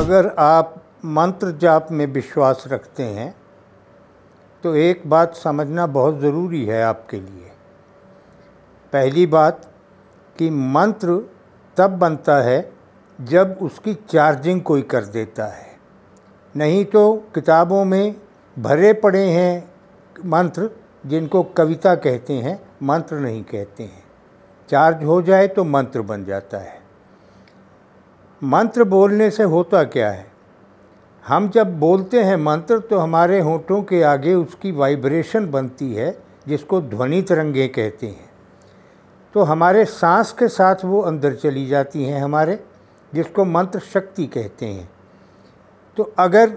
अगर आप मंत्र जाप में विश्वास रखते हैं तो एक बात समझना बहुत ज़रूरी है आपके लिए पहली बात कि मंत्र तब बनता है जब उसकी चार्जिंग कोई कर देता है नहीं तो किताबों में भरे पड़े हैं मंत्र जिनको कविता कहते हैं मंत्र नहीं कहते हैं चार्ज हो जाए तो मंत्र बन जाता है मंत्र बोलने से होता क्या है हम जब बोलते हैं मंत्र तो हमारे होठों के आगे उसकी वाइब्रेशन बनती है जिसको ध्वनि तरंगे कहते हैं तो हमारे सांस के साथ वो अंदर चली जाती हैं हमारे जिसको मंत्र शक्ति कहते हैं तो अगर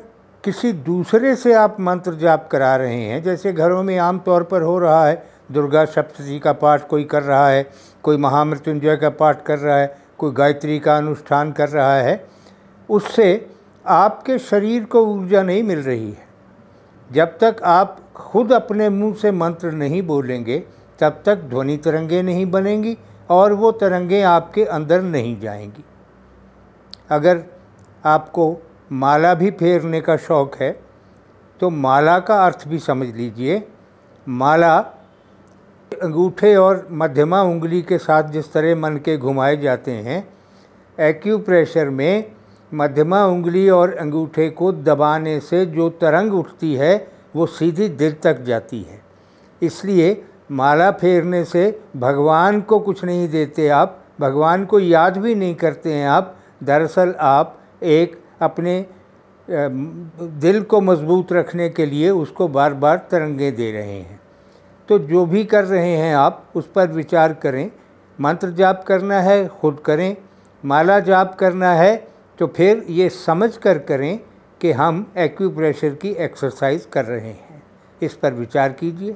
किसी दूसरे से आप मंत्र जाप करा रहे हैं जैसे घरों में आम तौर पर हो रहा है दुर्गा सप्तती का पाठ कोई कर रहा है कोई महामृत्युंजय का पाठ कर रहा है कोई गायत्री का अनुष्ठान कर रहा है उससे आपके शरीर को ऊर्जा नहीं मिल रही है जब तक आप खुद अपने मुंह से मंत्र नहीं बोलेंगे तब तक ध्वनि तरंगे नहीं बनेंगी और वो तरंगे आपके अंदर नहीं जाएंगी अगर आपको माला भी फेरने का शौक़ है तो माला का अर्थ भी समझ लीजिए माला अंगूठे और मध्यमा उंगली के साथ जिस तरह मन के घुमाए जाते हैं एक्यूप्रेशर में मध्यमा उंगली और अंगूठे को दबाने से जो तरंग उठती है वो सीधी दिल तक जाती है इसलिए माला फेरने से भगवान को कुछ नहीं देते आप भगवान को याद भी नहीं करते हैं आप दरअसल आप एक अपने दिल को मजबूत रखने के लिए उसको बार बार तरंगे दे रहे हैं तो जो भी कर रहे हैं आप उस पर विचार करें मंत्र जाप करना है खुद करें माला जाप करना है तो फिर ये समझ कर करें कि हम एक्यूप्रेशर की एक्सरसाइज कर रहे हैं इस पर विचार कीजिए